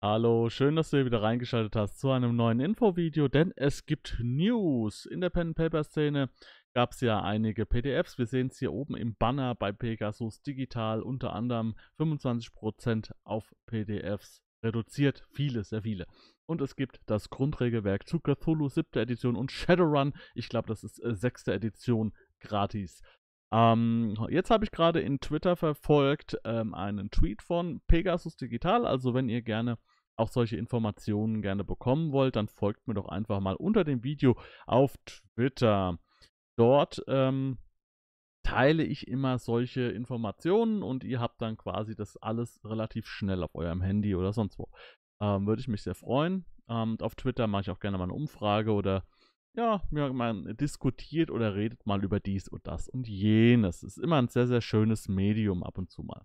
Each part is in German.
Hallo, schön, dass du hier wieder reingeschaltet hast zu einem neuen Infovideo, denn es gibt News. In der Pen-Paper-Szene gab es ja einige PDFs. Wir sehen es hier oben im Banner bei Pegasus Digital, unter anderem 25% auf PDFs reduziert. Viele, sehr viele. Und es gibt das Grundregelwerk zu Cthulhu 7. Edition und Shadowrun, ich glaube, das ist äh, 6. Edition, gratis. Ähm, jetzt habe ich gerade in Twitter verfolgt ähm, einen Tweet von Pegasus Digital. Also wenn ihr gerne auch solche Informationen gerne bekommen wollt, dann folgt mir doch einfach mal unter dem Video auf Twitter. Dort ähm, teile ich immer solche Informationen und ihr habt dann quasi das alles relativ schnell auf eurem Handy oder sonst wo. Ähm, Würde ich mich sehr freuen. Ähm, auf Twitter mache ich auch gerne mal eine Umfrage oder ja, man diskutiert oder redet mal über dies und das und jenes. Ist immer ein sehr, sehr schönes Medium ab und zu mal.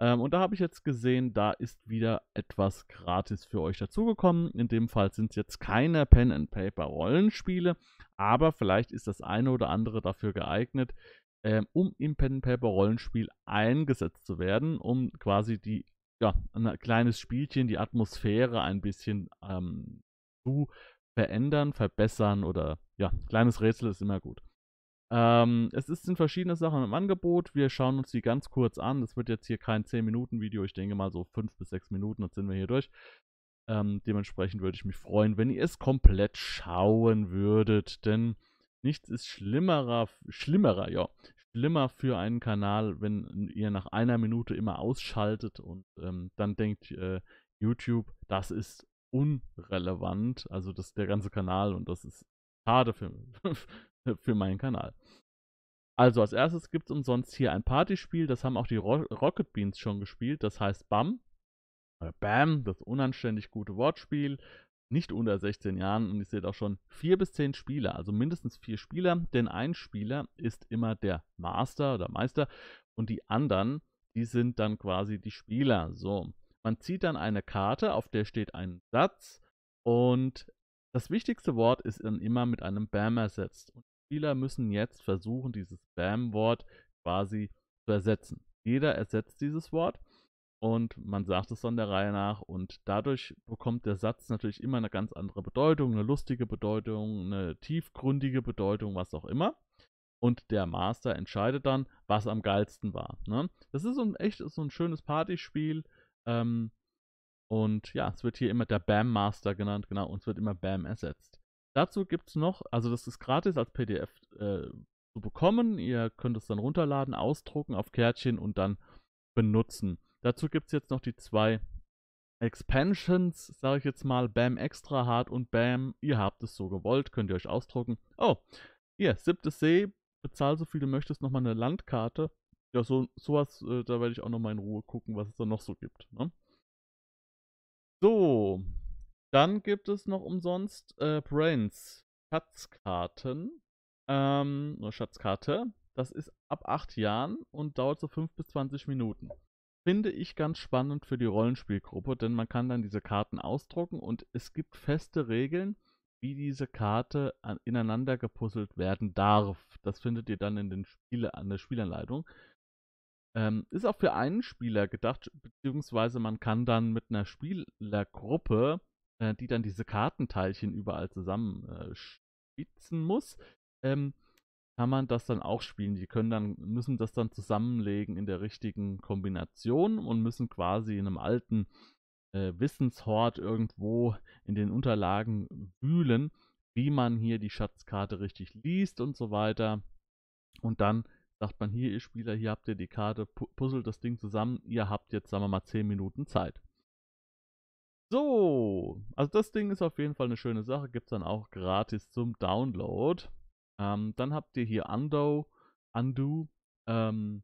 Ähm, und da habe ich jetzt gesehen, da ist wieder etwas gratis für euch dazugekommen. In dem Fall sind es jetzt keine Pen-and-Paper-Rollenspiele, aber vielleicht ist das eine oder andere dafür geeignet, ähm, um im Pen-and-Paper-Rollenspiel eingesetzt zu werden, um quasi die, ja, ein kleines Spielchen, die Atmosphäre ein bisschen ähm, zu verändern, verbessern oder, ja, kleines Rätsel ist immer gut. Ähm, es ist, sind verschiedene Sachen im Angebot. Wir schauen uns die ganz kurz an. Das wird jetzt hier kein 10-Minuten-Video. Ich denke mal so 5 bis 6 Minuten, dann sind wir hier durch. Ähm, dementsprechend würde ich mich freuen, wenn ihr es komplett schauen würdet. Denn nichts ist schlimmerer, schlimmerer, ja, schlimmer für einen Kanal, wenn ihr nach einer Minute immer ausschaltet und ähm, dann denkt äh, YouTube, das ist unrelevant. Also das ist der ganze Kanal und das ist schade für, mich. für meinen Kanal. Also als erstes gibt es umsonst hier ein Partyspiel, das haben auch die Ro Rocket Beans schon gespielt, das heißt BAM. Äh, BAM, das unanständig gute Wortspiel, nicht unter 16 Jahren und ihr seht auch schon 4 bis 10 Spieler, also mindestens 4 Spieler, denn ein Spieler ist immer der Master oder Meister und die anderen, die sind dann quasi die Spieler. So, man zieht dann eine Karte, auf der steht ein Satz und das wichtigste Wort ist dann immer mit einem Bam ersetzt. Und Spieler müssen jetzt versuchen, dieses bam wort quasi zu ersetzen. Jeder ersetzt dieses Wort und man sagt es dann der Reihe nach und dadurch bekommt der Satz natürlich immer eine ganz andere Bedeutung, eine lustige Bedeutung, eine tiefgründige Bedeutung, was auch immer. Und der Master entscheidet dann, was am geilsten war. Ne? Das ist so ein echt so ein schönes Partyspiel. Ähm, und ja, es wird hier immer der Bam Master genannt, genau, und es wird immer Bam ersetzt. Dazu gibt es noch, also das ist gratis als PDF äh, zu bekommen. Ihr könnt es dann runterladen, ausdrucken auf Kärtchen und dann benutzen. Dazu gibt es jetzt noch die zwei Expansions, sage ich jetzt mal, Bam Extra Hard und Bam, ihr habt es so gewollt, könnt ihr euch ausdrucken. Oh, hier, siebte See, bezahl so viel du möchtest, nochmal eine Landkarte. Ja, so, sowas, äh, da werde ich auch nochmal in Ruhe gucken, was es da noch so gibt. Ne? So, dann gibt es noch umsonst äh, Brains Schatzkarten. Ähm, nur Schatzkarte. Das ist ab 8 Jahren und dauert so 5 bis 20 Minuten. Finde ich ganz spannend für die Rollenspielgruppe, denn man kann dann diese Karten ausdrucken und es gibt feste Regeln, wie diese Karte an, äh, ineinander gepuzzelt werden darf. Das findet ihr dann in den Spiele, an der Spielanleitung. Ähm, ist auch für einen Spieler gedacht, beziehungsweise man kann dann mit einer Spielergruppe äh, die dann diese Kartenteilchen überall zusammenspitzen äh, muss, ähm, kann man das dann auch spielen. Die können dann, müssen das dann zusammenlegen in der richtigen Kombination und müssen quasi in einem alten äh, Wissenshort irgendwo in den Unterlagen wühlen, wie man hier die Schatzkarte richtig liest und so weiter. Und dann sagt man hier, ihr Spieler, hier habt ihr die Karte, puzzelt das Ding zusammen, ihr habt jetzt, sagen wir mal, 10 Minuten Zeit. So, also das Ding ist auf jeden Fall eine schöne Sache, gibt es dann auch gratis zum Download. Ähm, dann habt ihr hier Undo, Undo, ähm,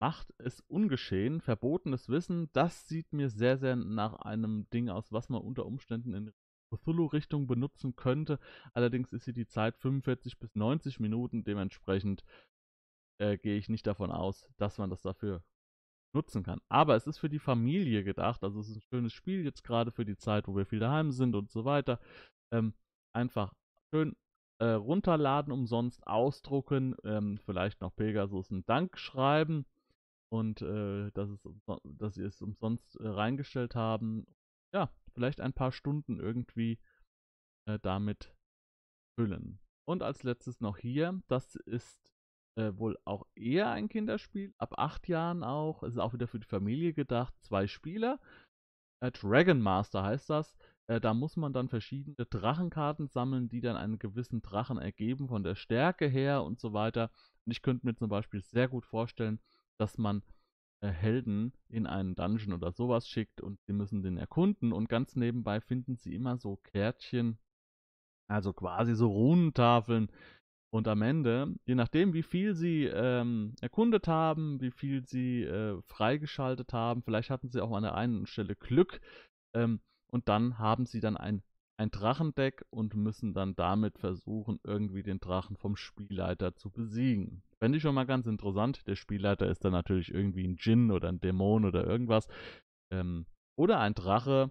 macht es ungeschehen, verbotenes Wissen, das sieht mir sehr, sehr nach einem Ding aus, was man unter Umständen in Cthulhu-Richtung benutzen könnte. Allerdings ist hier die Zeit 45 bis 90 Minuten, dementsprechend äh, gehe ich nicht davon aus, dass man das dafür nutzen kann. Aber es ist für die Familie gedacht, also es ist ein schönes Spiel jetzt gerade für die Zeit, wo wir viel daheim sind und so weiter. Ähm, einfach schön äh, runterladen, umsonst ausdrucken, ähm, vielleicht noch Pegasus einen Dank schreiben und äh, dass, es, dass sie es umsonst äh, reingestellt haben. Ja, vielleicht ein paar Stunden irgendwie äh, damit füllen. Und als letztes noch hier, das ist äh, wohl auch eher ein Kinderspiel, ab acht Jahren auch. Es ist auch wieder für die Familie gedacht, zwei Spieler. Äh, Dragon Master heißt das. Äh, da muss man dann verschiedene Drachenkarten sammeln, die dann einen gewissen Drachen ergeben, von der Stärke her und so weiter. Und ich könnte mir zum Beispiel sehr gut vorstellen, dass man äh, Helden in einen Dungeon oder sowas schickt und sie müssen den erkunden und ganz nebenbei finden sie immer so Kärtchen, also quasi so Runentafeln, und am Ende, je nachdem, wie viel sie ähm, erkundet haben, wie viel sie äh, freigeschaltet haben, vielleicht hatten sie auch an der einen Stelle Glück. Ähm, und dann haben sie dann ein, ein Drachendeck und müssen dann damit versuchen, irgendwie den Drachen vom Spielleiter zu besiegen. Fände ich schon mal ganz interessant. Der Spielleiter ist dann natürlich irgendwie ein Djinn oder ein Dämon oder irgendwas. Ähm, oder ein Drache,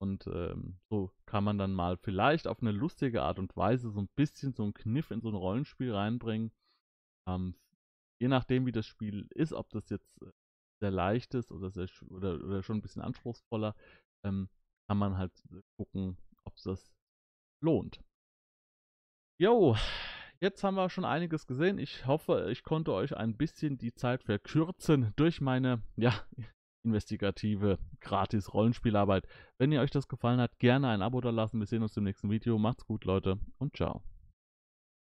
und ähm, so kann man dann mal vielleicht auf eine lustige Art und Weise so ein bisschen so einen Kniff in so ein Rollenspiel reinbringen. Ähm, je nachdem, wie das Spiel ist, ob das jetzt äh, sehr leicht ist oder, sehr, oder, oder schon ein bisschen anspruchsvoller, ähm, kann man halt äh, gucken, ob es das lohnt. Jo, jetzt haben wir schon einiges gesehen. Ich hoffe, ich konnte euch ein bisschen die Zeit verkürzen durch meine, ja, investigative, gratis Rollenspielarbeit. Wenn ihr euch das gefallen hat, gerne ein Abo da lassen. Wir sehen uns im nächsten Video. Macht's gut, Leute, und ciao.